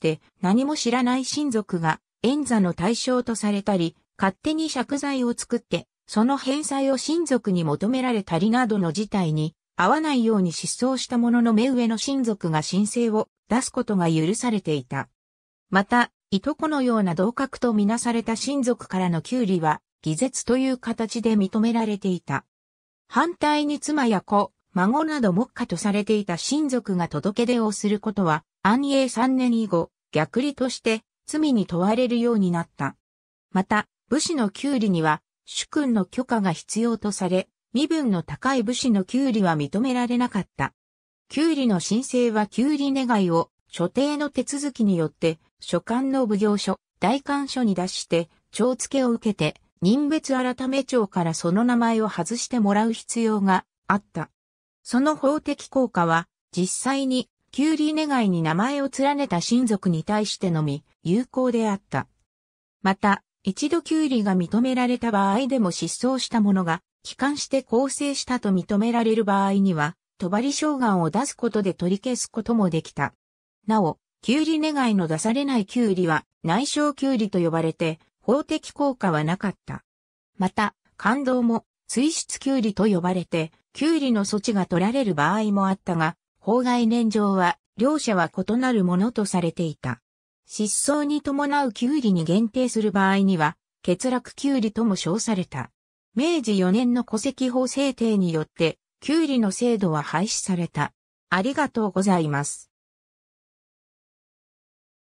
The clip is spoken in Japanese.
して何も知らない親族が演座の対象とされたり、勝手に借財を作って、その返済を親族に求められたりなどの事態に合わないように失踪したものの目上の親族が申請を出すことが許されていた。また、いとこのような同格とみなされた親族からの給理は、偽絶という形で認められていた。反対に妻や子、孫など目下とされていた親族が届け出をすることは安永3年以後、逆利として罪に問われるようになった。また、武士の給利には、主君の許可が必要とされ、身分の高い武士の給利は認められなかった。給利の申請は給利願いを所定の手続きによって所管の奉行所、大官所に出して、帳付を受けて、任別改め帳からその名前を外してもらう必要があった。その法的効果は、実際に旧里願いに名前を連ねた親族に対してのみ有効であった。また、一度旧里が認められた場合でも失踪した者が帰還して構成したと認められる場合には、とばり障害を出すことで取り消すこともできた。なお、給リ願いの出されないウリは内省ウリと呼ばれて法的効果はなかった。また、感動も水質ウリと呼ばれて、ウリの措置が取られる場合もあったが、法外念上は、両者は異なるものとされていた。失踪に伴うキュウリに限定する場合には、欠落キュウリとも称された。明治4年の戸籍法制定によって、キュウリの制度は廃止された。ありがとうございます。